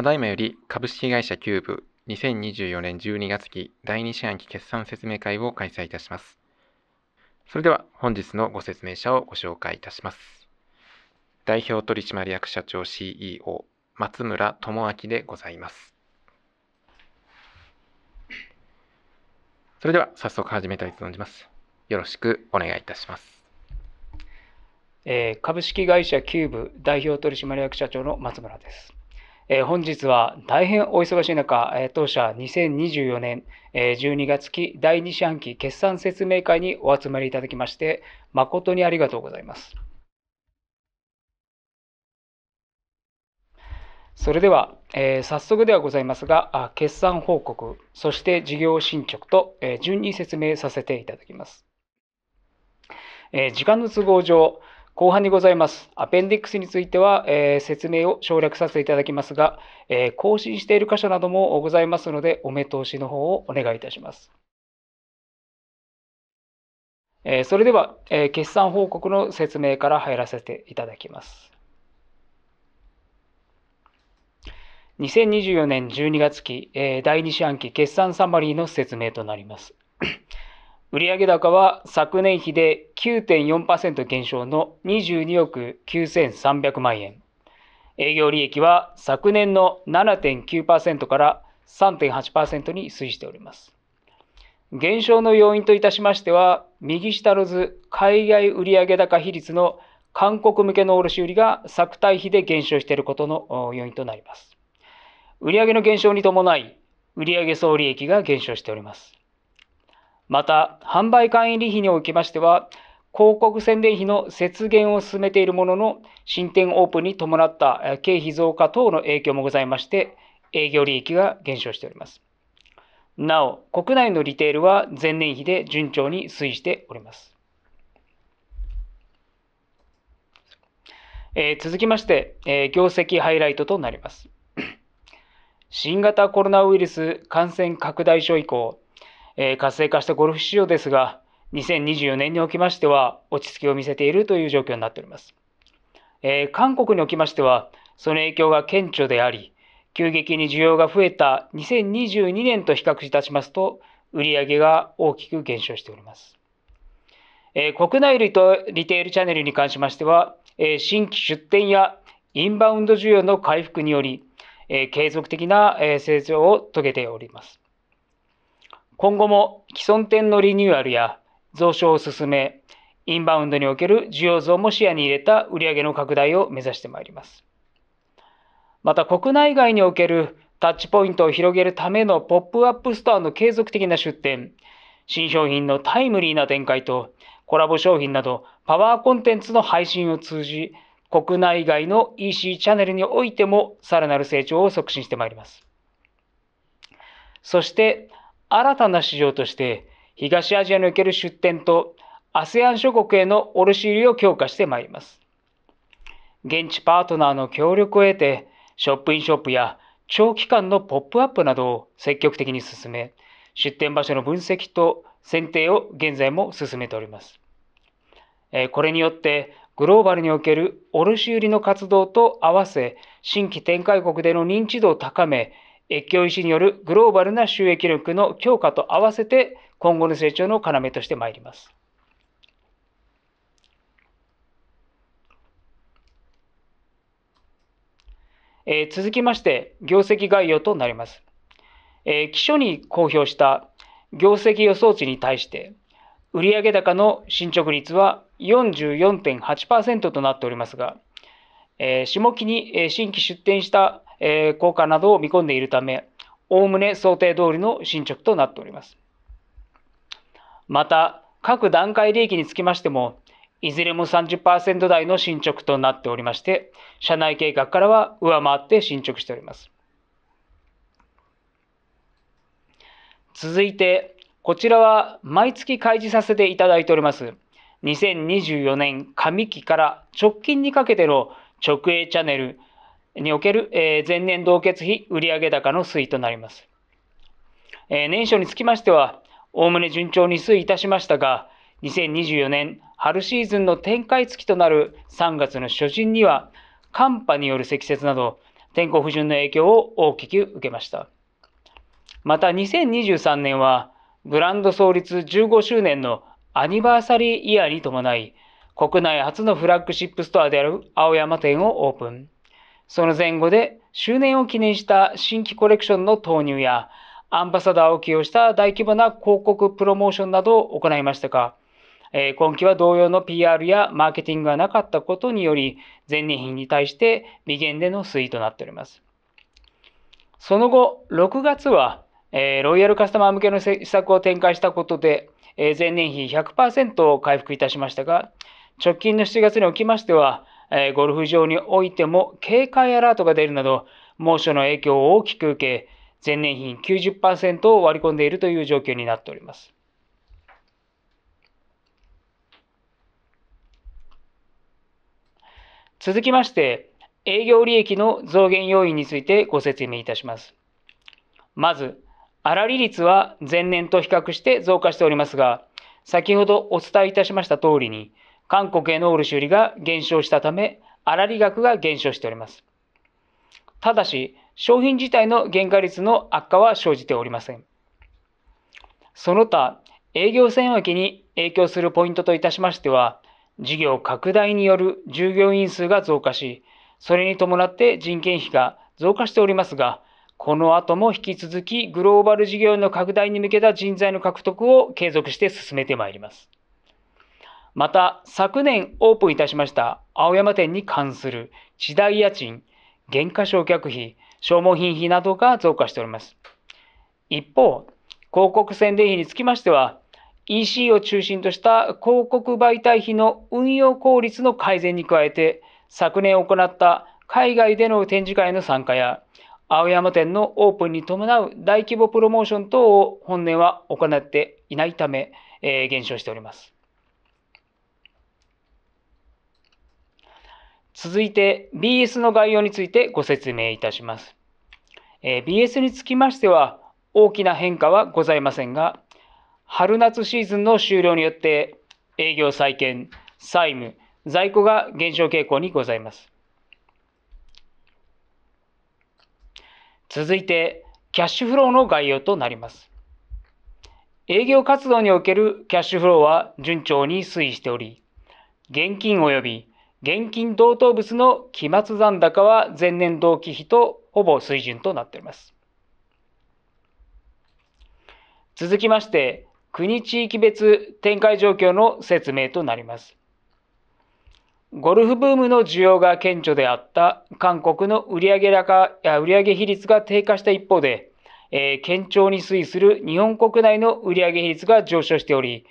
ただいまより株式会社キューブ2024年12月期第2四半期決算説明会を開催いたします。それでは本日のご説明者をご紹介いたします。代表取締役社長 CEO 松村智明でございます。それでは早速始めたいと存じます。よろしくお願いいたします。えー、株式会社キューブ代表取締役社長の松村です。え本日は大変お忙しい中、え当社2024年、え12月期第2四半期決算説明会にお集まりいただきまして、誠にありがとうございます。それでは、え早速ではございますが、決算報告、そして事業進捗と、え順に説明させていただきます。え時間の都合上、後半にございます。アペンディックスについては、えー、説明を省略させていただきますが、えー、更新している箇所などもございますので、お目通しの方をお願いいたします。えー、それでは、えー、決算報告の説明から入らせていただきます。2024年12月期、えー、第2四半期決算サマリーの説明となります。売上高は昨年比で9.4%減少の22億9300万円。営業利益は昨年の7.9%から3.8%に推移しております。減少の要因といたしましては、右下の図、海外売上高比率の韓国向けの卸売が昨対比で減少していることの要因となります。売上の減少に伴い、売上総利益が減少しております。また、販売会員利費におきましては、広告宣伝費の節減を進めているものの、新店オープンに伴った経費増加等の影響もございまして、営業利益が減少しております。なお、国内のリテールは前年比で順調に推移しております。えー、続きまして、えー、業績ハイライトとなります。新型コロナウイルス感染拡大症以降、え活性化したゴルフ市場ですが、2024年におきましては落ち着きを見せているという状況になっております。えー、韓国におきましては、その影響が顕著であり、急激に需要が増えた2022年と比較いたしますと、売上が大きく減少しております。えー、国内リリテールチャンネルに関しましては、えー、新規出店やインバウンド需要の回復により、え継続的な成長を遂げております。今後も既存店のリニューアルや増床を進め、インバウンドにおける需要増も視野に入れた売上の拡大を目指してまいります。また国内外におけるタッチポイントを広げるためのポップアップストアの継続的な出店、新商品のタイムリーな展開とコラボ商品などパワーコンテンツの配信を通じ、国内外の EC チャンネルにおいてもさらなる成長を促進してまいります。そして新たな市場として東アジアにおける出展と ASEAN 諸国への卸売を強化してまいります。現地パートナーの協力を得て、ショップインショップや長期間のポップアップなどを積極的に進め、出店場所の分析と選定を現在も進めております。これによってグローバルにおける卸売の活動と合わせ新規展開国での認知度を高め越境医師によるグローバルな収益力の強化と合わせて今後の成長の要としてまいります。えー、続きまして業績概要となります。えー、期初に公表した業績予想値に対して売上高の進捗率は44.8%となっておりますが、えー、下期に新規出店したえ効果などを見込んでいるため、おおむね想定通りの進捗となっております。また、各段階利益につきましても、いずれも30%台の進捗となっておりまして、社内計画からは上回って進捗しております。続いて、こちらは毎月開示させていただいております。2024年上期から直近にかけての直営チャンネルにおける、え前年同月比売上高の推移となります。え年初につきましては、おおむね順調に推移いたしましたが、2024年春シーズンの展開月となる3月の初旬には、寒波による積雪など、天候不順の影響を大きく受けました。また2023年は、ブランド創立15周年のアニバーサリーイヤーに伴い、国内初のフラッグシップストアである青山店をオープン。その前後で周年を記念した新規コレクションの投入や、アンバサダーを起用した大規模な広告プロモーションなどを行いましたが、え今期は同様の PR やマーケティングがなかったことにより、前年比に対して未減での推移となっております。その後、6月は、えロイヤルカスタマー向けの施策を展開したことで、え前年比100%を回復いたしましたが、直近の7月におきましては、えゴルフ場においても警戒アラートが出るなど、猛暑の影響を大きく受け、前年比90%を割り込んでいるという状況になっております。続きまして、営業利益の増減要因についてご説明いたします。まず、粗利率は前年と比較して増加しておりますが、先ほどお伝えいたしました通りに、韓国への卸売が減少したため、粗利額が減少しております。ただし、商品自体の原価率の悪化は生じておりません。その他、営業線機に影響するポイントといたしましては、事業拡大による従業員数が増加し、それに伴って人件費が増加しておりますが、この後も引き続きグローバル事業の拡大に向けた人材の獲得を継続して進めてまいります。また昨年オープンいたしました青山店に関する地代家賃、減価償却費、消耗品費などが増加しております。一方、広告宣伝費につきましては、EC を中心とした広告媒体費の運用効率の改善に加えて、昨年行った海外での展示会の参加や、青山店のオープンに伴う大規模プロモーション等を本年は行っていないため、えー、減少しております。続いて BS の概要についてご説明いたします。え BS につきましては大きな変化はございませんが、春夏シーズンの終了によって営業再建、債務、在庫が減少傾向にございます。続いて、キャッシュフローの概要となります。営業活動におけるキャッシュフローは順調に推移しており、現金及び現金同等物の期末残高は前年同期比とほぼ水準となっております。続きまして、国地域別展開状況の説明となります。ゴルフブームの需要が顕著であった韓国の売上高や売上比率が低下した一方で、えー、堅調に推移する日本国内の売上比率が上昇しており、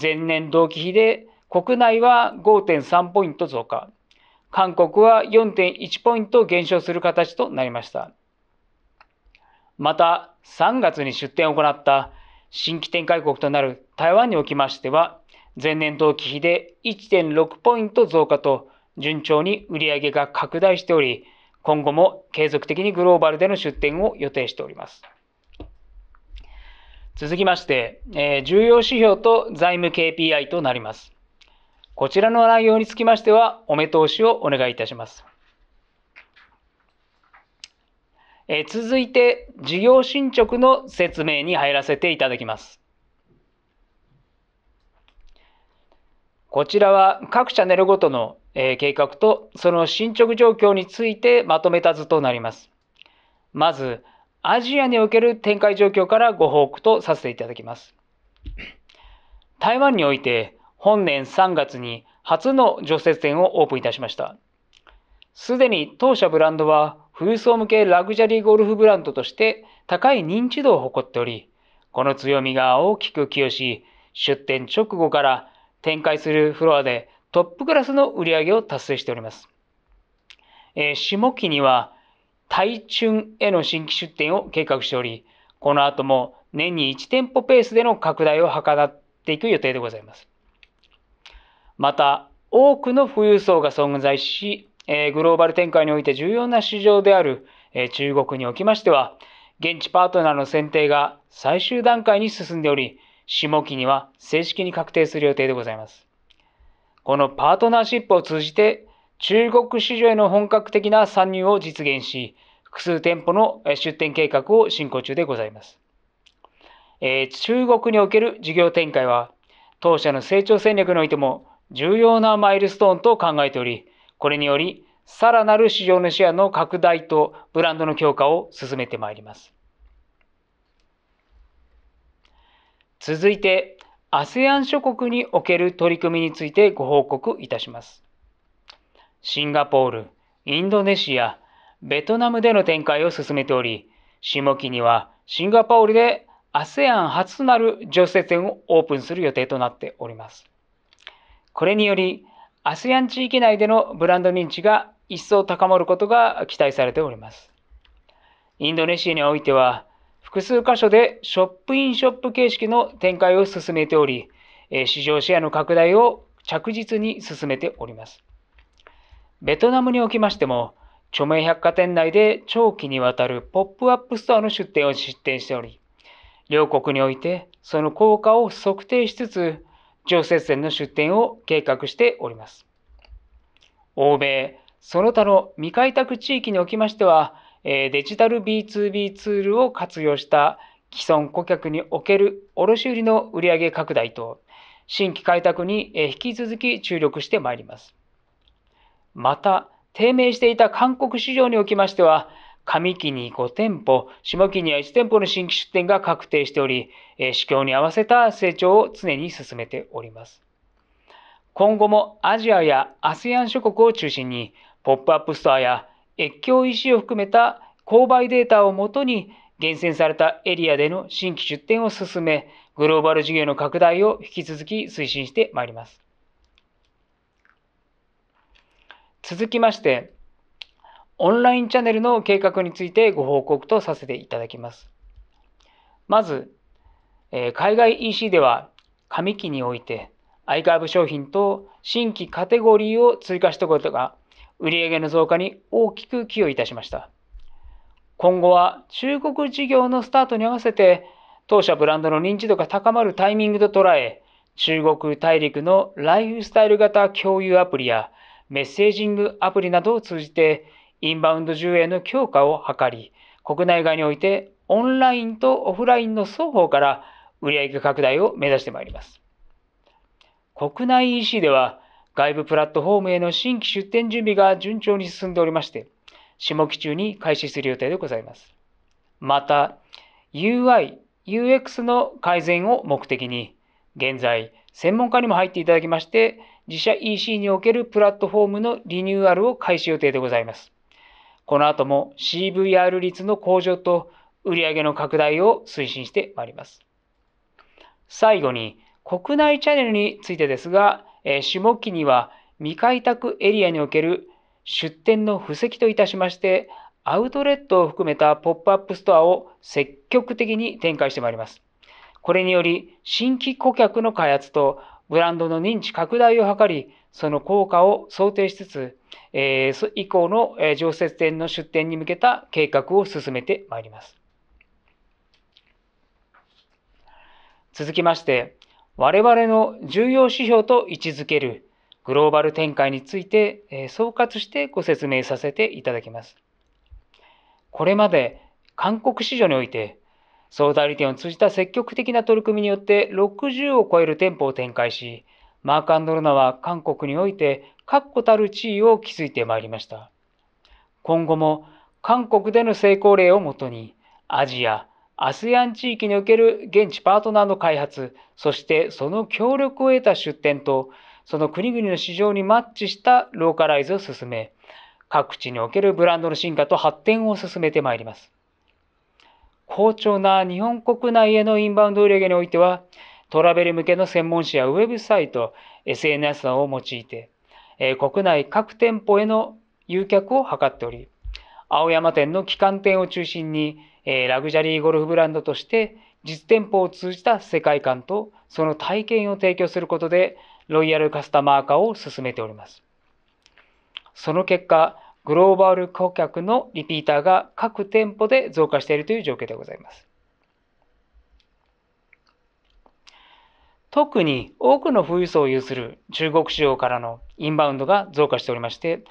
前年同期比で国内は5.3ポイント増加、韓国は4.1ポイント減少する形となりました。また、3月に出展を行った新規展開国となる台湾におきましては、前年同期比で1.6ポイント増加と順調に売上が拡大しており、今後も継続的にグローバルでの出店を予定しております。続きまして、え重要指標と財務 KPI となります。こちらの内容につきましては、お目通しをお願いいたします。え続いて、事業進捗の説明に入らせていただきます。こちらは各チャンネルごとのえ計画とその進捗状況についてまとめた図となります。まず、アジアにおける展開状況からご報告とさせていただきます。台湾において、本年3月に初の除雪店をオープンいたしました。すでに当社ブランドは富裕層向けラグジュアリーゴルフブランドとして高い認知度を誇っており、この強みが大きく寄与し、出店直後から展開するフロアでトップクラスの売り上げを達成しております。えー、下期には、ュ中への新規出店を計画しており、この後も年に1店舗ペースでの拡大を図っていく予定でございます。また多くの富裕層が存在し、えグローバル展開において重要な市場である、え中国におきましては現地パートナーの選定が最終段階に進んでおり下期には正式に確定する予定でございます。このパートナーシップを通じて中国市場への本格的な参入を実現し、複数店舗の出店計画を進行中でございます。え中国における事業展開は、当社の成長戦略においても重要なマイルストーンと考えており、これにより、さらなる市場のシェアの拡大とブランドの強化を進めてまいります。続いて、ASEAN 諸国における取り組みについてご報告いたします。シンガポール、インドネシア、ベトナムでの展開を進めており、下期にはシンガポールで ASEAN 初となる女性店をオープンする予定となっております。これにより ASEAN 地域内でのブランド認知が一層高まることが期待されておりますインドネシアにおいては複数箇所でショップインショップ形式の展開を進めており市場シェアの拡大を着実に進めておりますベトナムにおきましても著名百貨店内で長期にわたるポップアップストアの出店を実践しており、両国においてその効果を測定しつつ、常設店の出店を計画しております。欧米、その他の未開拓地域におきましては、デジタル B2B ツールを活用した既存顧客における卸売の売上拡大と、新規開拓に引き続き注力してまいります。また、低迷していた韓国市場におきましては、上期に5店舗、下期には1店舗の新規出店が確定しており、市況に合わせた成長を常に進めております。今後もアジアや ASEAN 諸国を中心に、ポップアップストアや越境 EC を含めた購買データをもとに、厳選されたエリアでの新規出店を進め、グローバル事業の拡大を引き続き推進してまいります。続きまして、オンラインチャンネルの計画についてご報告とさせていただきます。まず、え海外 EC では上期においてアイカーブ商品と新規カテゴリーを追加したことが売上の増加に大きく寄与いたしました。今後は中国事業のスタートに合わせて当社ブランドの認知度が高まるタイミングと捉え中国大陸のライフスタイル型共有アプリやメッセージングアプリなどを通じてインバウンド需要への強化を図り、国内外においてオンラインとオフラインの双方から売上拡大を目指してまいります。国内 EC では外部プラットフォームへの新規出店準備が順調に進んでおりまして、下期中に開始する予定でございます。また、UI、UX の改善を目的に、現在、専門家にも入っていただきまして、自社 EC におけるプラットフォームのリニューアルを開始予定でございます。この後も CVR 率の向上と売上の拡大を推進してまいります。最後に、国内チャンネルについてですが、下期には未開拓エリアにおける出店の布石といたしまして、アウトレットを含めたポップアップストアを積極的に展開してまいります。これにより、新規顧客の開発とブランドの認知拡大を図り、その効果を想定しつつ、えー、以降の常設店の出店に向けた計画を進めてまいります。続きまして、我々の重要指標と位置づけるグローバル展開についてえ総括してご説明させていただきます。これまで韓国市場において総代理店を通じた積極的な取り組みによって60を超える店舗を展開しマーク・ロナは韓国において確固たる地位を築いてまいりました。今後も韓国での成功例をもとに、アジア、アスヤン地域における現地パートナーの開発、そしてその協力を得た出展と、その国々の市場にマッチしたローカライズを進め、各地におけるブランドの進化と発展を進めてまいります。好調な日本国内へのインバウンド売上においては、トラベル向けの専門誌やウェブサイト、SNS などを用いて、国内各店舗への誘客を図っており、青山店の旗艦店を中心に、ラグジャリーゴルフブランドとして、実店舗を通じた世界観とその体験を提供することで、ロイヤルカスタマー化を進めております。その結果、グローバル顧客のリピーターが各店舗で増加しているという状況でございます。特に多くの富裕層を有する中国市場からのインバウンドが増加しておりまして、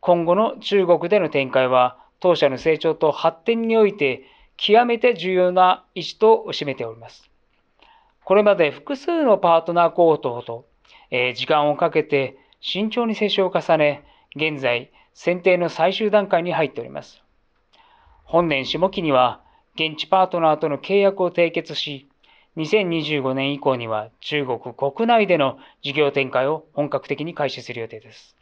今後の中国での展開は、当社の成長と発展において極めて重要な位置と占めております。これまで複数のパートナー候補と、え時間をかけて慎重に接種を重ね、現在、選定の最終段階に入っております。本年下期には、現地パートナーとの契約を締結し、2025年以降には中国国内での事業展開を本格的に開始する予定です。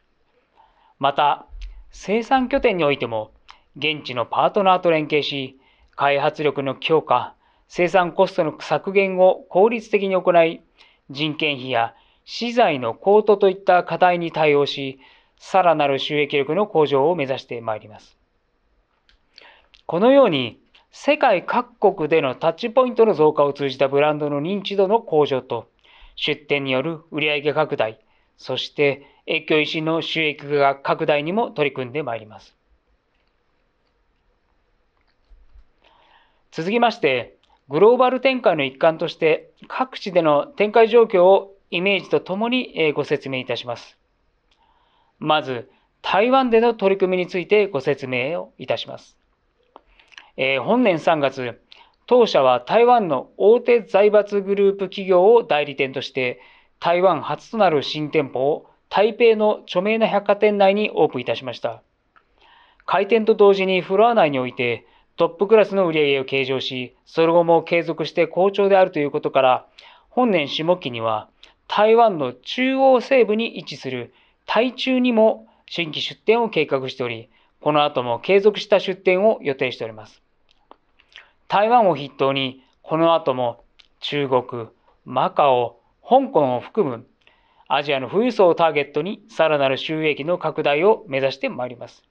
また、生産拠点においても、現地のパートナーと連携し、開発力の強化、生産コストの削減を効率的に行い、人件費や資材の高騰といった課題に対応し、さらなる収益力の向上を目指してまいります。このように、世界各国でのタッチポイントの増加を通じたブランドの認知度の向上と、出店による売上拡大、そして影響維新の収益が拡大にも取り組んでまいります。続きまして、グローバル展開の一環として、各地での展開状況をイメージとともにご説明いたします。まず、台湾での取り組みについてご説明をいたします。えー、本年3月、当社は台湾の大手財閥グループ企業を代理店として、台湾初となる新店舗を台北の著名な百貨店内にオープンいたしました。開店と同時にフロア内において、トップクラスの売り上げを計上し、その後も継続して好調であるということから、本年下期には、台湾の中央西部に位置する台中にも新規出店を計画しており、この後も継続した出店を予定しております。台湾を筆頭に、この後も中国、マカオ、香港を含むアジアの富裕層をターゲットにさらなる収益の拡大を目指してまいります。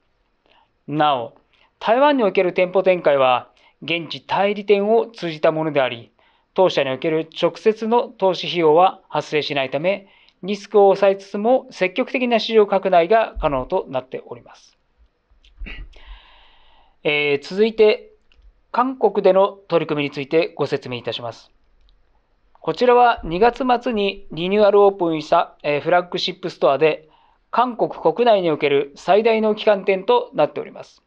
なお、台湾における店舗展開は現地代理店を通じたものであり、当社における直接の投資費用は発生しないため、リスクを抑えつつも積極的な市場拡大が可能となっております。えー、続いて、韓国での取り組みについてご説明いたします。こちらは2月末にリニューアルオープンした、えー、フラッグシップストアで、韓国国内における最大の旗艦店となっております。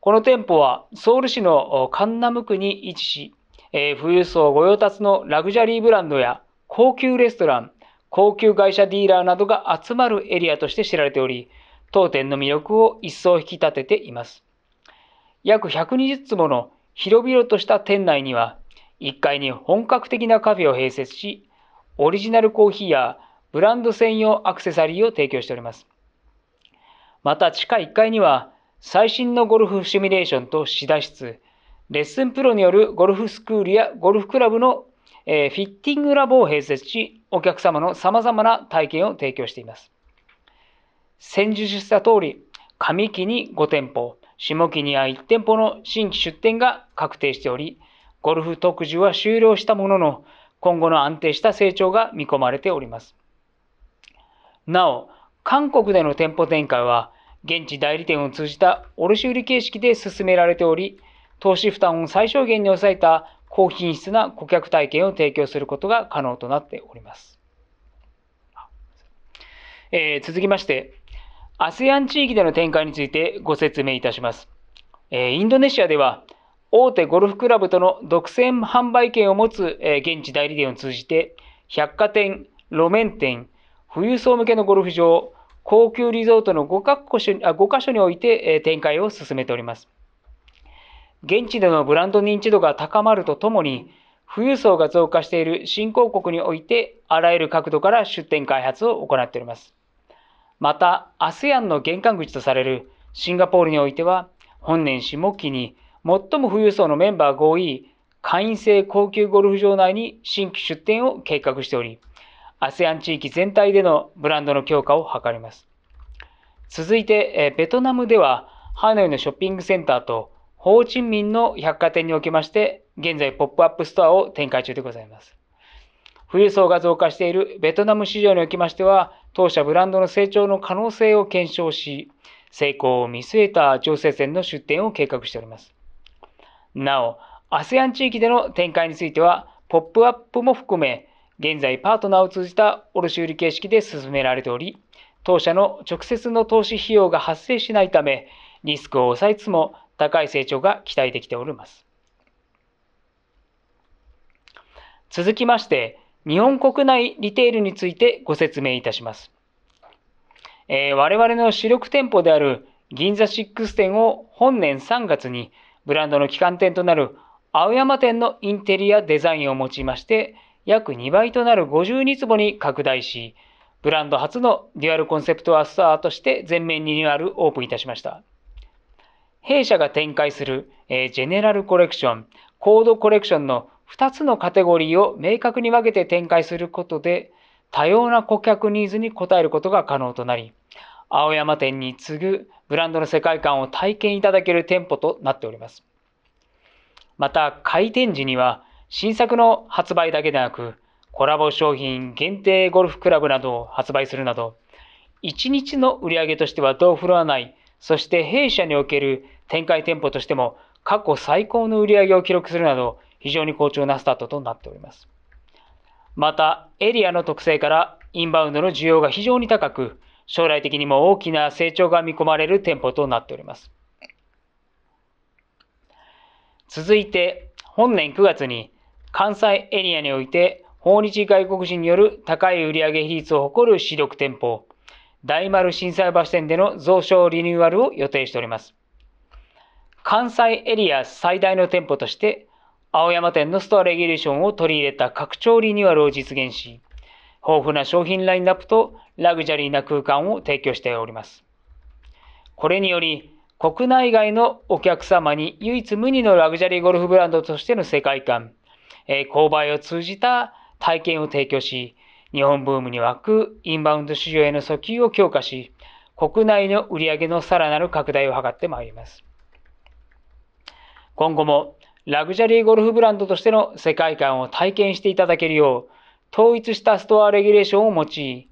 この店舗はソウル市のカンナム区に位置し、えー、富裕層御用達のラグジュアリーブランドや高級レストラン、高級外車ディーラーなどが集まるエリアとして知られており、当店の魅力を一層引き立てています。約120坪の広々とした店内には、1階に本格的なカフェを併設し、オリジナルコーヒーやブランド専用アクセサリーを提供しております。また地下1階には、最新のゴルフシミュレーションと試打室、レッスンプロによるゴルフスクールやゴルフクラブのフィッティングラボを併設し、お客様の様々な体験を提供しています。先述した通り、上木に5店舗、下記には1店舗の新規出店が確定しており、ゴルフ特需は終了したものの、今後の安定した成長が見込まれております。なお、韓国での店舗展開は、現地代理店を通じた卸売形式で進められており、投資負担を最小限に抑えた高品質な顧客体験を提供することが可能となっております。えー、続きまして、ASEAN 地域での展開についてご説明いたします。えインドネシアでは、大手ゴルフクラブとの独占販売権を持つ、え現地代理店を通じて、百貨店、路面店、富裕層向けのゴルフ場、高級リゾートの5か所 ,5 所において、え展開を進めております。現地でのブランド認知度が高まるとともに、富裕層が増加している新興国において、あらゆる角度から出店開発を行っております。また ASEAN の玄関口とされるシンガポールにおいては本年下期に最も富裕層のメンバー合意会員制高級ゴルフ場内に新規出店を計画しており ASEAN 地域全体でのブランドの強化を図ります続いてベトナムではハノイのショッピングセンターとホーチミンの百貨店におきまして現在ポップアップストアを展開中でございます富裕層が増加しているベトナム市場におきましては、当社ブランドの成長の可能性を検証し、成功を見据えた調整線の出店を計画しております。なお、ASEAN 地域での展開については、ポップアップも含め、現在パートナーを通じた卸売形式で進められており、当社の直接の投資費用が発生しないため、リスクを抑えつつも高い成長が期待できております。続きまして、日本国内リテールについてご説明いたします。えー、我々の主力店舗である銀座6店を本年3月にブランドの旗艦店となる青山店のインテリアデザインを用いまして約2倍となる52坪に拡大しブランド初のデュアルコンセプトアスターとして全面リニューアルオープンいたしました。弊社が展開する、えー、ジェネラルコレクション、コードコレクションの2つのカテゴリーを明確に分けて展開することで多様な顧客ニーズに応えることが可能となり青山店に次ぐブランドの世界観を体験いただける店舗となっておりますまた開店時には新作の発売だけでなくコラボ商品限定ゴルフクラブなどを発売するなど1日の売り上げとしては同フロア内そして弊社における展開店舗としても過去最高の売り上げを記録するなど非常に好調なスタートとなっております。また、エリアの特性からインバウンドの需要が非常に高く、将来的にも大きな成長が見込まれる店舗となっております。続いて、本年9月に関西エリアにおいて訪日外国人による高い売上比率を誇る主力店舗、大丸心斎橋店での増床リニューアルを予定しております。関西エリア最大の店舗として、青山店のストアレギュレーションを取り入れた拡張リニューアルを実現し、豊富な商品ラインナップとラグジュアリーな空間を提供しております。これにより、国内外のお客様に唯一無二のラグジュアリーゴルフブランドとしての世界観、え購買を通じた体験を提供し、日本ブームに湧くインバウンド市場への訴求を強化し、国内の売り上げのさらなる拡大を図ってまいります。今後もラグジュアリーゴルフブランドとしての世界観を体験していただけるよう、統一したストアレギュレーションを用い、既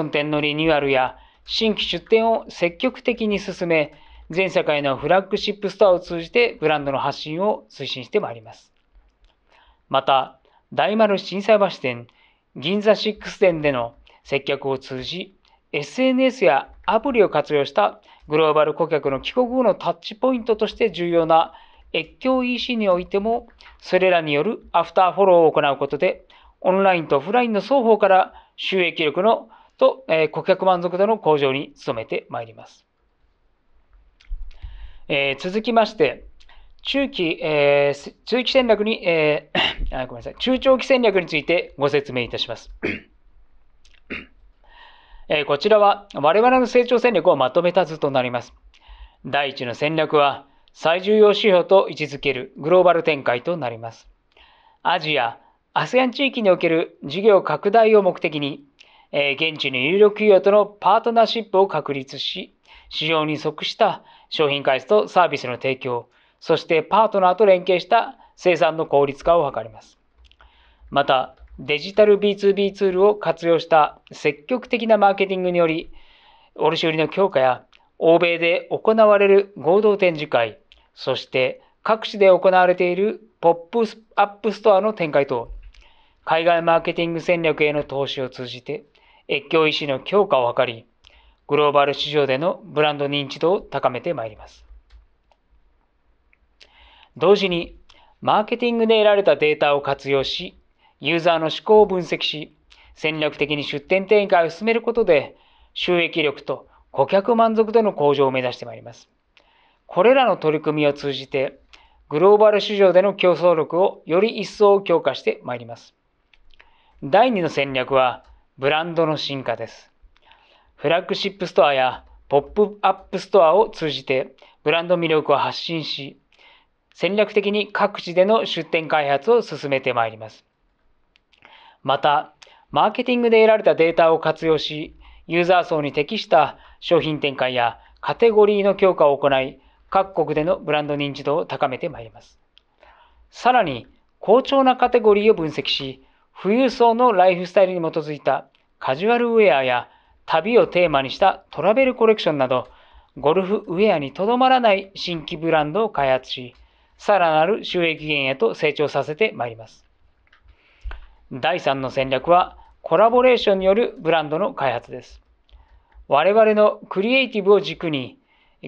存店のリニューアルや新規出店を積極的に進め、全世界のフラッグシップストアを通じてブランドの発信を推進してまいります。また、大丸心斎橋店、銀座6店での接客を通じ、SNS やアプリを活用したグローバル顧客の帰国後のタッチポイントとして重要な越境 EC においても、それらによるアフターフォローを行うことで、オンラインとオフラインの双方から収益力のと、えー、顧客満足度の向上に努めてまいります。えー、続きまして、中期、えー、中期戦略に、えー、ごめんなさい、中長期戦略についてご説明いたします。えこちらは我々の成長戦略をまとめた図となります。第1の戦略は、最重要指標と位置づけるグローバル展開となります。アジア、ASEAN 地域における事業拡大を目的に、現地の有力企業とのパートナーシップを確立し、市場に即した商品開発とサービスの提供、そしてパートナーと連携した生産の効率化を図ります。また、デジタル B2B ツールを活用した積極的なマーケティングにより、卸売の強化や欧米で行われる合同展示会、そして各地で行われているポップアップストアの展開と、海外マーケティング戦略への投資を通じて、越境医師の強化を図り、グローバル市場でのブランド認知度を高めてまいります。同時に、マーケティングで得られたデータを活用し、ユーザーの思考を分析し、戦略的に出店展開を進めることで、収益力と顧客満足度の向上を目指してまいります。これらの取り組みを通じてグローバル市場での競争力をより一層強化してまいります。第2の戦略はブランドの進化です。フラッグシップストアやポップアップストアを通じてブランド魅力を発信し、戦略的に各地での出店開発を進めてまいります。また、マーケティングで得られたデータを活用し、ユーザー層に適した商品展開やカテゴリーの強化を行い、各国でのブランド認知度を高めてまいります。さらに、好調なカテゴリーを分析し、富裕層のライフスタイルに基づいたカジュアルウェアや旅をテーマにしたトラベルコレクションなど、ゴルフウェアにとどまらない新規ブランドを開発し、さらなる収益源へと成長させてまいります。第3の戦略は、コラボレーションによるブランドの開発です。我々のクリエイティブを軸に、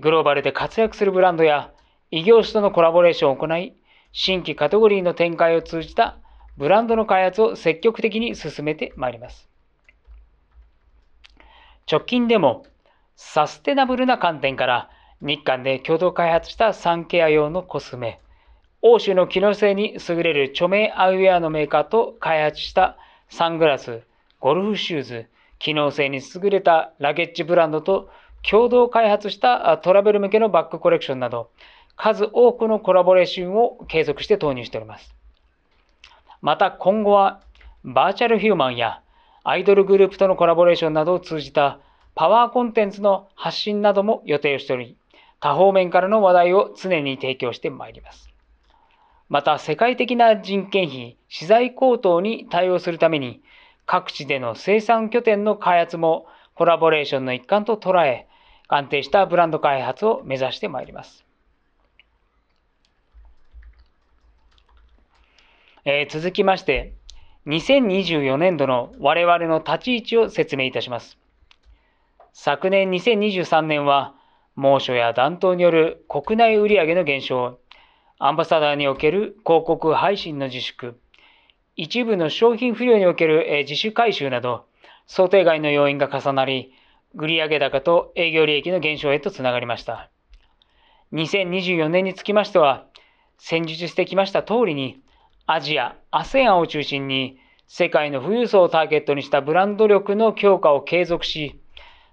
グローバルで活躍するブランドや異業種とのコラボレーションを行い、新規カテゴリーの展開を通じたブランドの開発を積極的に進めてまいります。直近でもサステナブルな観点から日韓で共同開発したサンケア用のコスメ、欧州の機能性に優れる著名アウェアのメーカーと開発したサングラス、ゴルフシューズ、機能性に優れたラゲッジブランドと共同開発したトラベル向けのバッグコレクションなど、数多くのコラボレーションを継続して投入しております。また今後は、バーチャルヒューマンやアイドルグループとのコラボレーションなどを通じたパワーコンテンツの発信なども予定をしており、多方面からの話題を常に提供してまいります。また、世界的な人件費、資材高騰に対応するために、各地での生産拠点の開発もコラボレーションの一環と捉え、安定したブランド開発を目指してまいります。えー、続きまして、2024年度の我々の立ち位置を説明いたします。昨年2023年は、猛暑や暖冬による国内売上の減少、アンバサダーにおける広告配信の自粛、一部の商品不良における自主回収など、想定外の要因が重なり、売上高と営業利益の減少へとつながりました。2024年につきましては、先述してきました通りに、アジア、ASEAN を中心に、世界の富裕層をターゲットにしたブランド力の強化を継続し、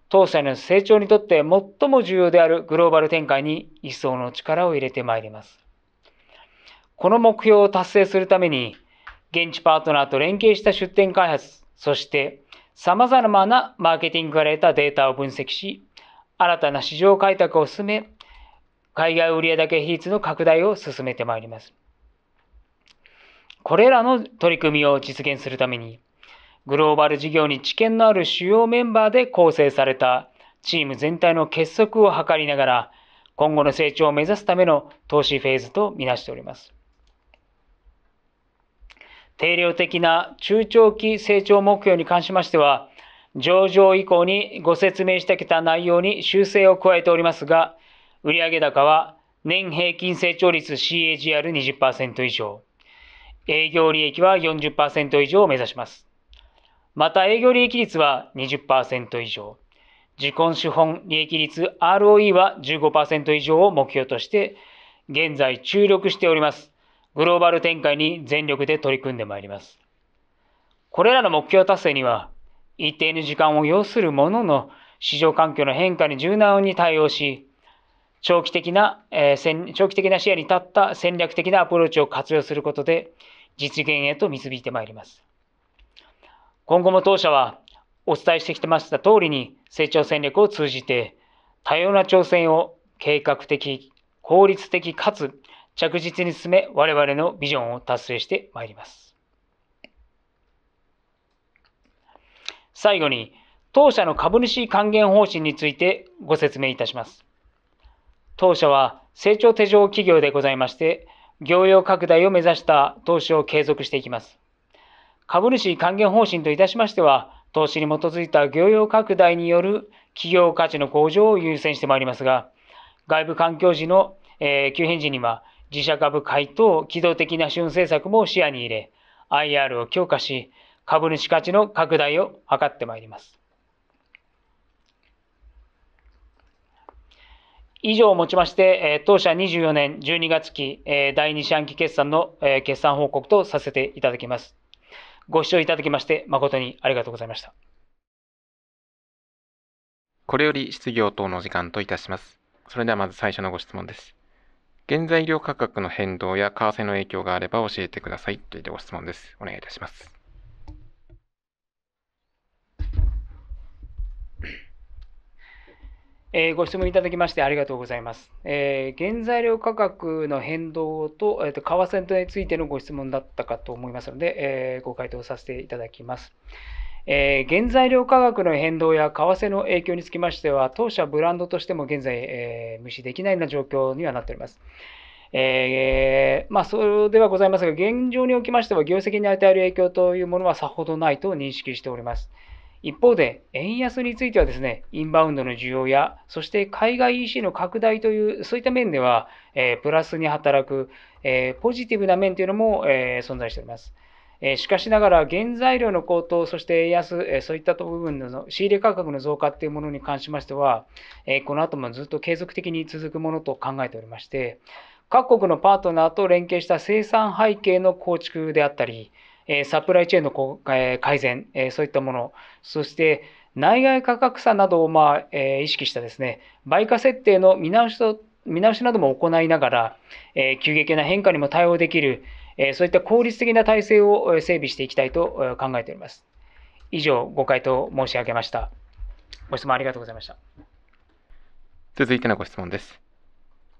当社の成長にとって最も重要であるグローバル展開に一層の力を入れてまいります。この目標を達成するために、現地パートナーと連携した出店開発、そして様々なマーケティングからデータを分析し、新たな市場開拓を進め、海外売上比率の拡大を進めてまいります。これらの取り組みを実現するために、グローバル事業に知見のある主要メンバーで構成されたチーム全体の結束を図りながら、今後の成長を目指すための投資フェーズとみなしております。定量的な中長期成長目標に関しましては、上場以降にご説明してきた内容に修正を加えておりますが、売上高は年平均成長率 CAGR20% 以上、営業利益は40%以上を目指します。また営業利益率は20%以上、自己資本利益率 ROE は15%以上を目標として、現在注力しております。グローバル展開に全力で取り組んでまいります。これらの目標達成には、一定の時間を要するものの市場環境の変化に柔軟に対応し、長期的な、えー、長期的な視野に立った戦略的なアプローチを活用することで、実現へと導いてまいります。今後も当社は、お伝えしてきてました通りに成長戦略を通じて、多様な挑戦を計画的、効率的かつ着実に進め、我々のビジョンを達成してまいります。最後に、当社の株主還元方針についてご説明いたします。当社は成長手錠企業でございまして、業用拡大を目指した投資を継続していきます。株主還元方針といたしましては、投資に基づいた業用拡大による企業価値の向上を優先してまいりますが、外部環境時の、えー、急変時には、自社株買いと機動的な春政策も視野に入れ、IR を強化し、株主価値の拡大を図ってまいります。以上をもちまして、当社24年12月期第2四半期決算の決算報告とさせていただきます。ご視聴いただきまして誠にありがとうございました。これより質疑応答の時間といたします。それではまず最初のご質問です。原材料価格の変動や為替の影響があれば教えてくださいというご質問です。お願いいたします。えご質問いただきましてありがとうございます。えー、原材料価格の変動と、えー、と為替についてのご質問だったかと思いますので、えー、ご回答させていただきます。えー、原材料価格の変動や為替の影響につきましては、当社ブランドとしても現在、えー、無視できないような状況にはなっております。えー、まあ、それではございますが、現状におきましては、業績に与える影響というものはさほどないと認識しております。一方で、円安についてはですね、インバウンドの需要や、そして海外 EC の拡大という、そういった面では、えー、プラスに働く、えー、ポジティブな面というのも、え存在しております。えしかしながら原材料の高騰、そして円安、えそういった部分の仕入れ価格の増加っていうものに関しましては、えこの後もずっと継続的に続くものと考えておりまして、各国のパートナーと連携した生産背景の構築であったり、サプライチェーンの改善、そういったもの、そして内外価格差などをまあ意識したですね、売価設定の見直しと見直しなども行いながら、急激な変化にも対応できるそういった効率的な体制を整備していきたいと考えております。以上、ご回答申し上げました。ご質問ありがとうございました。続いてのご質問です。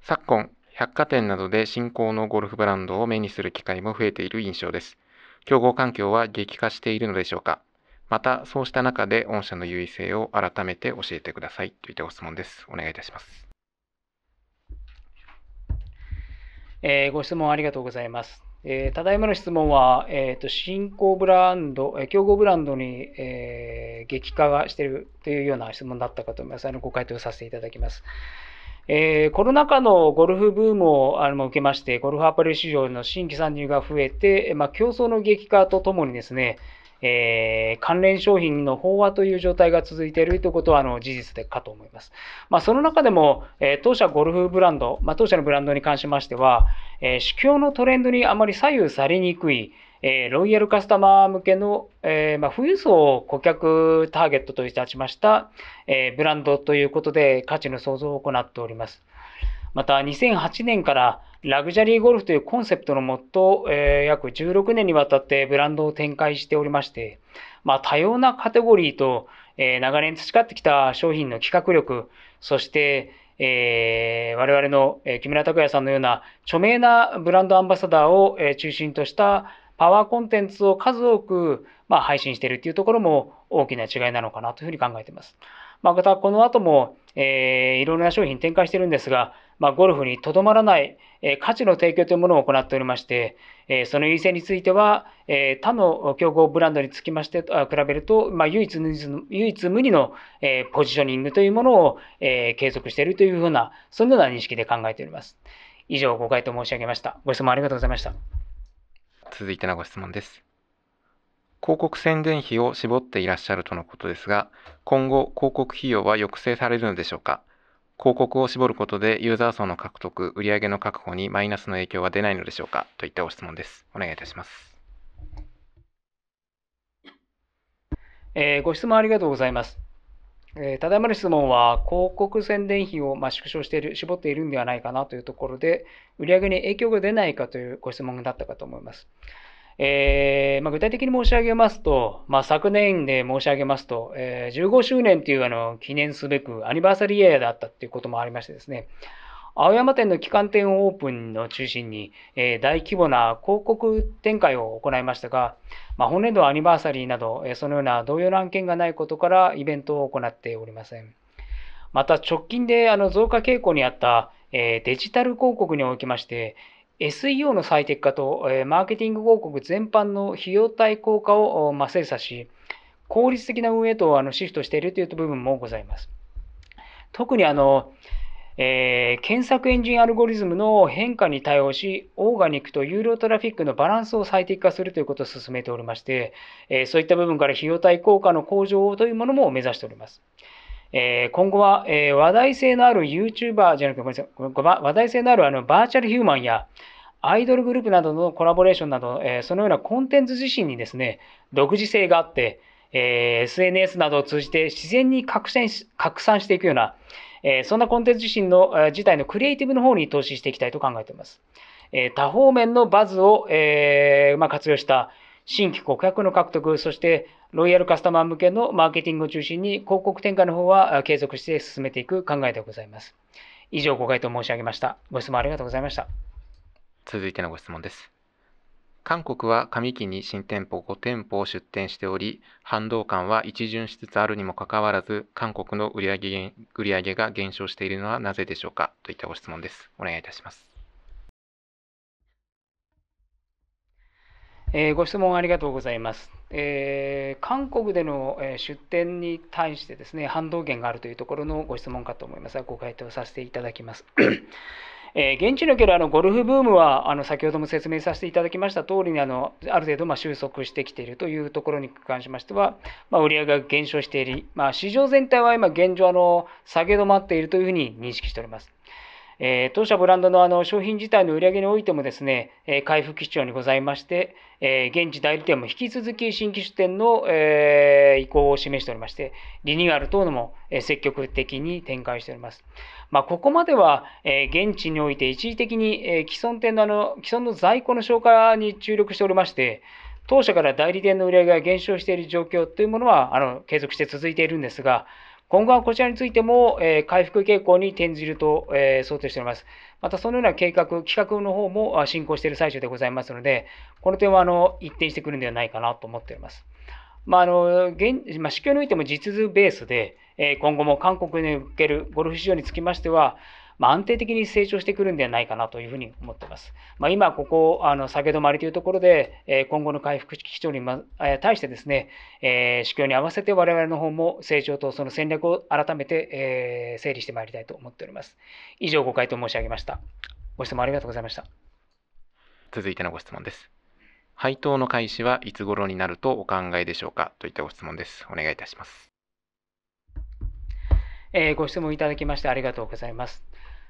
昨今、百貨店などで新興のゴルフブランドを目にする機会も増えている印象です。競合環境は激化しているのでしょうかまた、そうした中で御社の優位性を改めて教えてくださいといったご質問です。お願いいたします。えー、ご質問ありがとうございます。えー、ただいまの質問は、えーと、新興ブランド、えー、競合ブランドに、えー、激化がしているというような質問だったかと思います。あのご回答させていただきます。えー、コロナ禍のゴルフブームをあの受けまして、ゴルフアパレル市場の新規参入が増えて、まあ、競争の激化とともにですね、えー、関連商品の飽和という状態が続いているということはあの事実でかと思います。まあ、その中でも、えー、当社ゴルフブランド、まあ、当社のブランドに関しましては、えー、主教のトレンドにあまり左右されにくい、えロイヤルカスタマー向けの、えまあ、富裕層を顧客ターゲットとして立ちました、えブランドということで価値の創造を行っております。また2008年からラグジュアリーゴルフというコンセプトのもと、えー、約16年にわたってブランドを展開しておりまして、まあ、多様なカテゴリーと、えー、長年培ってきた商品の企画力、そして、えー、我々の木村拓哉さんのような著名なブランドアンバサダーを中心としたパワーコンテンツを数多く、まあ、配信しているというところも大きな違いなのかなというふうに考えています。またこの後も、えー、いろろな商品展開しているんですが、まあ、ゴルフにとどまらない、え価値の提供というものを行っておりまして、えその優位性については、え他の競合ブランドにつきまして比べると、ま唯一唯一無二の、えポジショニングというものを、え継続しているというふうな、そのような認識で考えております。以上、ご回答申し上げました。ご質問ありがとうございました。続いてのご質問です。広告宣伝費を絞っていらっしゃるとのことですが、今後、広告費用は抑制されるのでしょうか広告を絞ることでユーザー層の獲得、売上の確保にマイナスの影響は出ないのでしょうかといったご質問です。お願いいたします。えー、ご質問ありがとうございます。えー、ただいまの質問は、広告宣伝費をま縮小している、絞っているんではないかなというところで、売上に影響が出ないかというご質問だったかと思います。えー、まあ、具体的に申し上げますと、まあ、昨年で申し上げますと、えー、15周年というあの記念すべくアニバーサリーエヤだったということもありましてですね、青山店の旗艦店オープンの中心に、えー、大規模な広告展開を行いましたが、まあ、本年度アニバーサリーなど、えー、そのような同様の案件がないことからイベントを行っておりません。また直近であの増加傾向にあった、えー、デジタル広告におきまして、SEO の最適化と、マーケティング広告全般の費用対効果を、精査し、効率的な運営とあシフトしているという部分もございます。特にあの、えー、検索エンジンアルゴリズムの変化に対応し、オーガニックと有料トラフィックのバランスを最適化するということを進めておりまして、えー、そういった部分から費用対効果の向上というものも目指しております。えー、今後は、え話題性のある YouTuber じゃなくて、ごめんなさい、話題性のあるあのバーチャルヒューマンや、アイドルグループなどのコラボレーションなど、えー、そのようなコンテンツ自身にですね、独自性があって、えー、SNS などを通じて自然に拡散拡散していくような、えー、そんなコンテンツ自身の、えー、自体のクリエイティブの方に投資していきたいと考えています。え多方面のバズを、えまあ、活用した新規顧客の獲得、そしてロイヤルカスタマー向けのマーケティングを中心に広告展開の方は継続して進めていく考えでございます。以上、ご回答申し上げました。ご質問ありがとうございました。続いてのご質問です。韓国は上期に新店舗5店舗を出店しており、反動感は一巡しつつあるにもかかわらず、韓国の売上減売上が減少しているのはなぜでしょうかといったご質問です。お願いいたします。えー、ご質問ありがとうございます。えー、韓国での出店に対してですね、反動源があるというところのご質問かと思いますが、ご回答させていただきます。えー、現地におけるあのゴルフブームはあの先ほども説明させていただきました通りにあのある程度まあ収束してきているというところに関しましては、まあ、売上が減少している、まあ、市場全体は今現状あの下げ止まっているというふうに認識しております。え当社ブランドのあの商品自体の売り上げにおいてもですね、え回復基調にございまして、え現地代理店も引き続き新規出店の、え意向を示しておりまして、リニューアル等のも、え積極的に展開しております。まあ、ここまでは、え現地において一時的に、え既存店のあの既存の在庫の消化に注力しておりまして、当社から代理店の売り上げが減少している状況というものはあの継続して続いているんですが、今後はこちらについても、え回復傾向に転じると、え想定しております。また、そのような計画、企画の方も進行している最中でございますので、この点はあの一転してくるんではないかなと思っております。まあ、あの現まあ、死においても実図ベースで、え今後も韓国におけるゴルフ市場につきましては、まあ、安定的に成長してくるんではないかなというふうに思っています。まあ、今、ここ、あの下げ止まりというところで、え今後の回復基調に、ま、対してですね、え市況に合わせて我々の方も成長とその戦略を改めて、え整理してまいりたいと思っております。以上、ご回答申し上げました。ご質問ありがとうございました。続いてのご質問です。配当の開始はいつ頃になるとお考えでしょうかといったご質問です。お願いいたします。えー、ご質問いただきましてありがとうございます。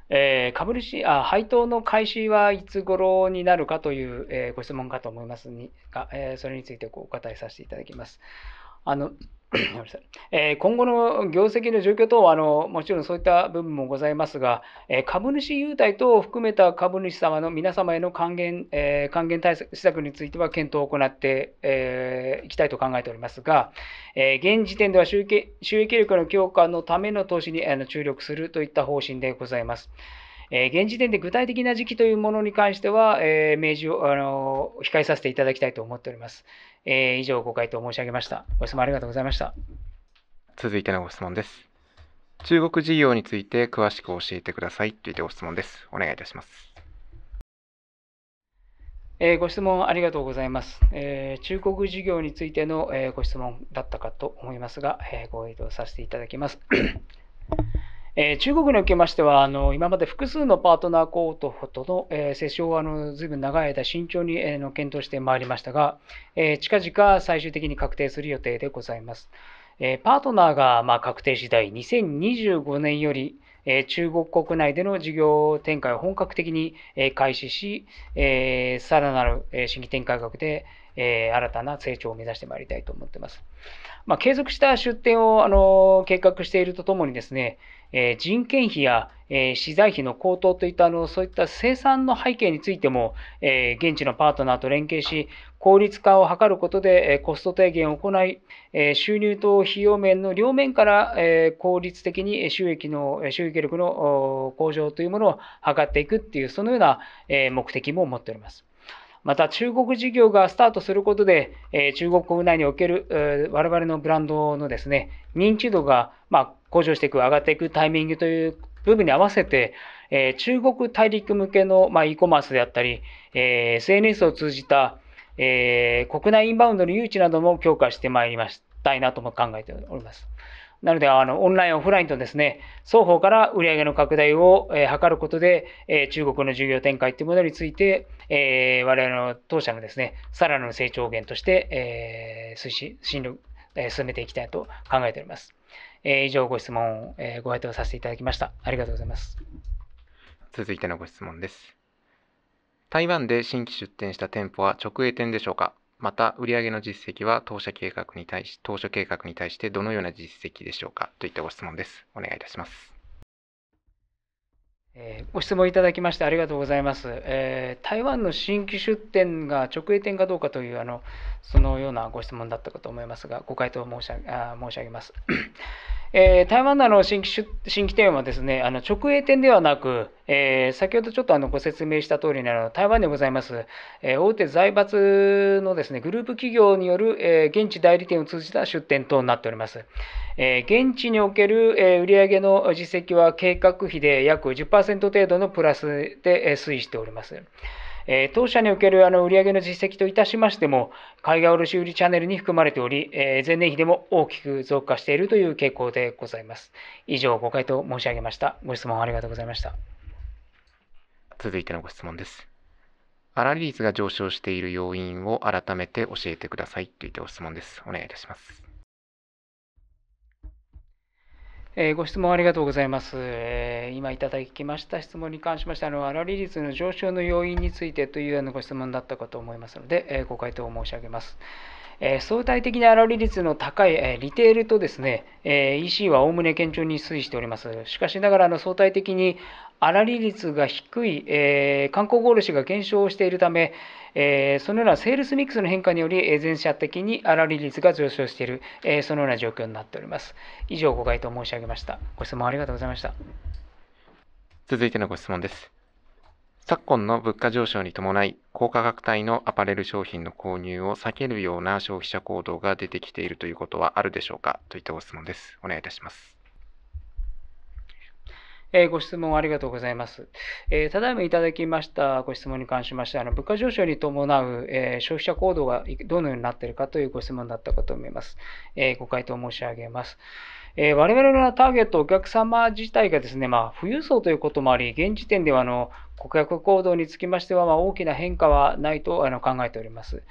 えー、株主あ配当の開始はいつ頃になるかという、えー、ご質問かと思いますが、えー、それについてお答えさせていただきます。あのえー、今後の業績の状況等はあの、もちろんそういった部分もございますが、えー、株主優待等を含めた株主様の皆様への還元,、えー、還元対策施策については検討を行って、えー、いきたいと考えておりますが、えー、現時点では収益収益力の強化のための投資にあの注力するといった方針でございます。え現時点で具体的な時期というものに関しては、え明示をあの控えさせていただきたいと思っております。え以上、ご回答申し上げました。ご質問ありがとうございました。続いてのご質問です。中国事業について詳しく教えてくださいというご質問です。お願いいたします。えー、ご質問ありがとうございます、えー、中国事業についての、えー、ご質問だったかと思いますが、えご回答させていただきます。えー、中国におきましてはあの、今まで複数のパートナー候補との、えー、接触をずい随分長い間慎重に、えー、の検討してまいりましたが、えー、近々最終的に確定する予定でございます。えー、パートナーが、まあ、確定次第、2025年より、えー、中国国内での事業展開を本格的に、えー、開始し、えー、さらなる、えー、新規展開額で、えー、新たな成長を目指してまいりたいと思っています。まあ、継続した出展をあの計画しているとともにですね、え人件費や、え資材費の高騰といったあのそういった生産の背景についても、え現地のパートナーと連携し効率化を図ることで、えコスト低減を行い、え収入と費用面の両面から、え効率的に収益の収益力の向上というものを図っていくっていうそのような、え目的も持っております。また中国事業がスタートすることで、え中国国内における我々のブランドのですね認知度がま向上していく、上がっていくタイミングという部分に合わせて、え中国大陸向けの、ま e コマースであったり、え SNS を通じた、え国内インバウンドの誘致なども強化してまいりましたいなとも考えております。なので、あの、オンライン、オフラインとですね、双方から売上の拡大を、えー、図ることで、えー、中国の事業展開というものについて、えー、我々の当社のですね、さらなる成長源として、えー、推進、進路、えー、進めていきたいと考えております。えー、以上、ご質問えー、ご回答させていただきました。ありがとうございます。続いてのご質問です。台湾で新規出店した店舗は直営店でしょうかまた、売上の実績は当社計画に対し、当初計画に対してどのような実績でしょうかといったご質問です。お願いいたします。えー、ご質問いただきましてありがとうございます。えー、台湾の新規出店が直営店かどうかというあのそのようなご質問だったかと思いますが、ご回答申しあ申し上げます。えー、台湾の新規新規店はですねあの直営店ではなく、えー、先ほどちょっとあのご説明した通りにあの台湾でございます、えー、大手財閥のですねグループ企業による、えー、現地代理店を通じた出店等になっております。え現地における、え売上の実績は計画比で約10%程度のプラスで、え推移しております。え当社におけるあの売上の実績といたしましても、海外卸売チャンネルに含まれており、え前年比でも大きく増加しているという傾向でございます。以上、ご回答申し上げました。ご質問ありがとうございました。続いてのご質問です。粗利率が上昇している要因を改めて教えてくださいといったご質問です。お願いいたします。えー、ご質問ありがとうございます。えー、今いただきました質問に関しまして、あの粗利率の上昇の要因についてというようなご質問だったかと思いますので、えー、ご回答を申し上げます。え相対的な粗利率の高い、えリテールとですね、え EC はおおむね堅調に推移しております。しかしながらの相対的に粗利率が低い、えー、観光卸が減少しているため、えー、そのようなセールスミックスの変化により、えー、全社的に粗利率が上昇している、えー、そのような状況になっております。以上、ご回答申し上げました。ご質問ありがとうございました。続いてのご質問です。昨今の物価上昇に伴い、高価格帯のアパレル商品の購入を避けるような消費者行動が出てきているということはあるでしょうかといったご質問です。お願いいたします。えご質問ありがとうございます。えただいまいただきましたご質問に関しまして、あの物価上昇に伴う、え消費者行動がどのようになっているかというご質問だったかと思います。えご回答申し上げます。えー、我々のターゲット、お客様自体がですね、まあ、富裕層ということもあり、現時点ではあの顧客行動につきましては、ま大きな変化はないとあの考えております。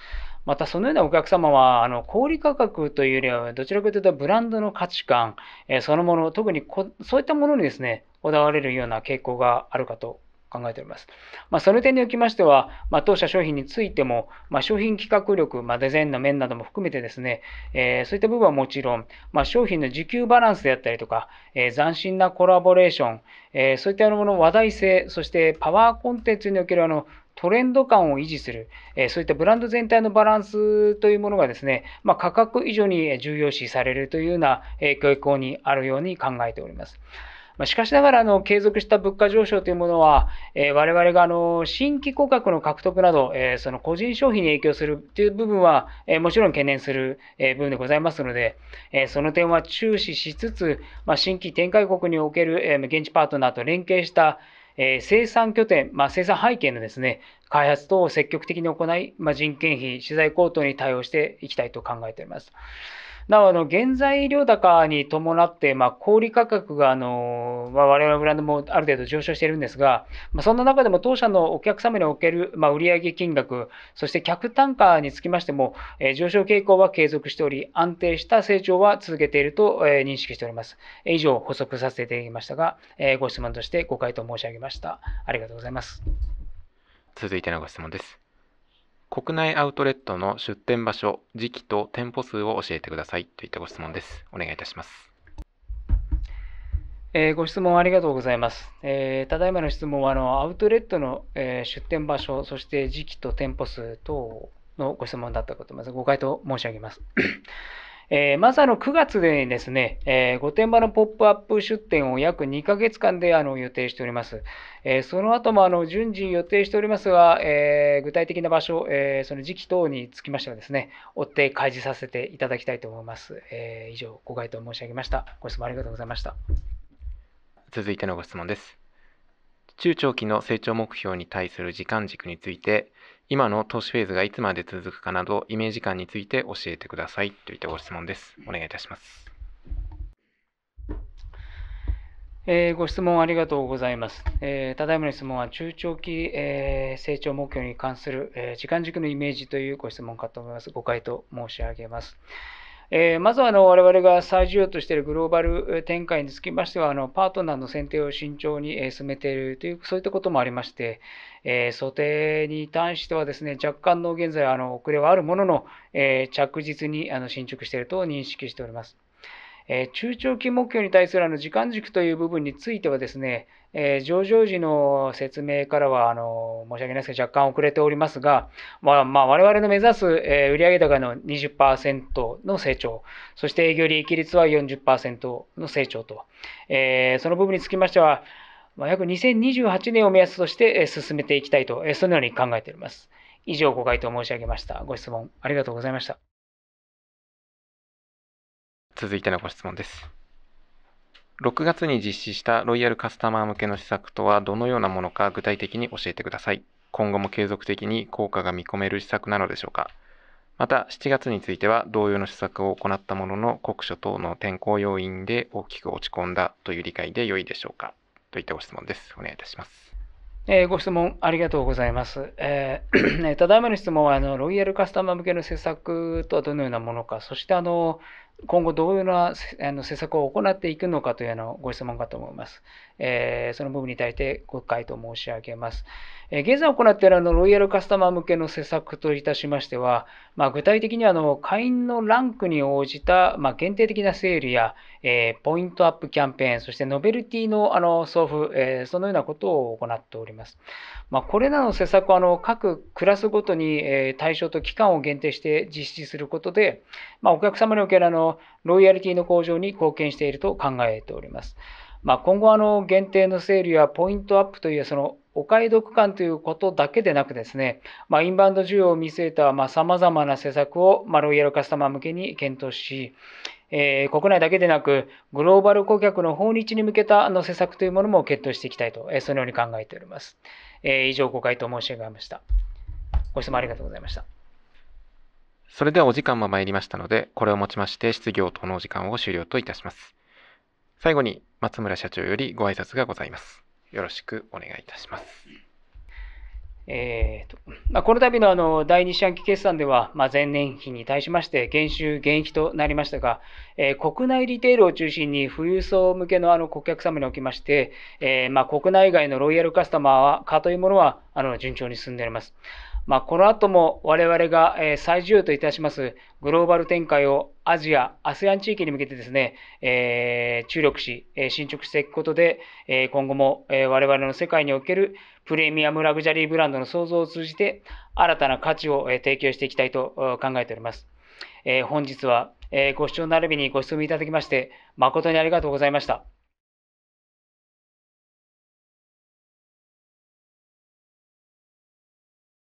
またそのようなお客様はあの小売価格というよりはどちらかというとブランドの価値観、えそのもの特にこそういったものにですねこだわれるような傾向があるかと考えております。まあ、その点におきましては、まあ、当社商品についても、まあ、商品企画力、まデザインの面なども含めてですね、えー、そういった部分はもちろん、ま商品の需給バランスであったりとか、えー、斬新なコラボレーション、えー、そういったようなもの話題性、そしてパワーコンテンツにおけるあのトレンド感を維持する、えそういったブランド全体のバランスというものがですね、まあ、価格以上に重要視されるというような傾向にあるように考えております。ましかしながらあの継続した物価上昇というものは、え我々があの新規顧客の獲得など、えその個人消費に影響するという部分は、えもちろん懸念する、え部分でございますので、えその点は注視しつつ、ま新規展開国における、え現地パートナーと連携したえ生産拠点、まあ、生産背景のですね開発等を積極的に行い、まあ、人件費、資材高騰に対応していきたいと考えております。なお、あの、原材料高に伴って、まあ、小売価格が、あの、まあ、我々のブランドもある程度上昇しているんですが、まあ、そんな中でも当社のお客様における、まあ、売上金額、そして客単価につきましても、え上昇傾向は継続しており、安定した成長は続けていると、え認識しております。以上、補足させていただきましたが、えご質問としてご回答申し上げました。ありがとうございます。続いてのご質問です。国内アウトレットの出店場所、時期と店舗数を教えてくださいといったご質問です。お願いいたします。えー、ご質問ありがとうございます。えー、ただいまの質問はあの、アウトレットの、えー、出店場所、そして時期と店舗数等のご質問だったことまずご回答申し上げます。えー、まずあの9月でですね、えー、御殿場のポップアップ出店を約2ヶ月間であの予定しております。えー、その後もあの順次予定しておりますが、えー、具体的な場所、えー、その時期等につきましてはですね、追って開示させていただきたいと思います。えー、以上、ご回答申し上げました。ご質問ありがとうございました。続いてのご質問です。中長期の成長目標に対する時間軸について、今の投資フェーズがいつまで続くかなどイメージ感について教えてくださいといったご質問です。お願いいたします。えー、ご質問ありがとうございます。えー、ただいまの質問は中長期、えー、成長目標に関する、え時間軸のイメージというご質問かと思います。ご回答申し上げます。えー、まずはあの我々が最重要としているグローバル展開につきましては、あのパートナーの選定を慎重に進めているという、そういったこともありまして、えー、想定に対してはですね、若干の現在、あの遅れはあるものの、えー、着実にあの進捗していると認識しております。え中長期目標に対するあの時間軸という部分についてはですね、え上場時の説明からはあの申し訳ないですけど若干遅れておりますが、まあ、まあ我々の目指す、え売上高の20%の成長そして営業利益率は40%の成長と、えその部分につきましては約2028年を目安として進めていきたいと、そのように考えております。以上、ご回答申し上げました。ご質問ありがとうございました。続いてのご質問です。6月に実施したロイヤルカスタマー向けの施策とはどのようなものか具体的に教えてください。今後も継続的に効果が見込める施策なのでしょうか。また7月については同様の施策を行ったものの酷暑等の天候要因で大きく落ち込んだという理解で良いでしょうかといったご質問です。お願いいたします。えー、ご質問ありがとうございます。えー、ただいまの質問はあのロイヤルカスタマー向けの施策とはどのようなものか、そしてあの今後どういうような施策を行っていくのかというようなご質問かと思います。えその部分に対してご回答申し上げます。現在行っているあのロイヤルカスタマー向けの施策といたしましては、まあ、具体的にあの会員のランクに応じた、まあ、限定的なセールや、えー、ポイントアップキャンペーン、そしてノベルティのあの送付、えー、そのようなことを行っております。まあ、これらの施策はあの各クラスごとに、えー、対象と期間を限定して実施することで、まあ、お客様におけるあのロイヤリティの向上に貢献していると考えております。まあ、今後あの限定のセールやポイントアップというそのお買い得感ということだけでなくですね、まあ、インバウンド需要を見据えたさまざまな施策を、まあ、ロイヤルカスタマー向けに検討し、えー、国内だけでなくグローバル顧客の訪日に向けたあの施策というものも検討していきたいと、えー、そのように考えております、えー、以上ご回答申し上げましたご質問ありがとうございましたそれではお時間も参りましたのでこれをもちまして質疑応答のお時間を終了といたします最後に松村社長よりご挨拶がございます。よろしくお願いいたします。えーとまあ、この度のあの第2四半期決算では、まあ、前年比に対しまして減収減益となりましたが、えー、国内リテールを中心に富裕層向けのあの顧客様におきまして、えー、まあ、国内外のロイヤルカスタマーはかというものはあの順調に進んでおります。まあ、この後も我々が最重要といたしますグローバル展開をアジア、ASEAN 地域に向けてですね、えー、注力し、えー、進捗していくことで、えー、今後も、えー、我々の世界におけるプレミアムラグジャリーブランドの創造を通じて新たな価値を、えー、提供していきたいと考えております。えー、本日は、えー、ご視聴並びにご質問いただきまして誠にありがとうございました。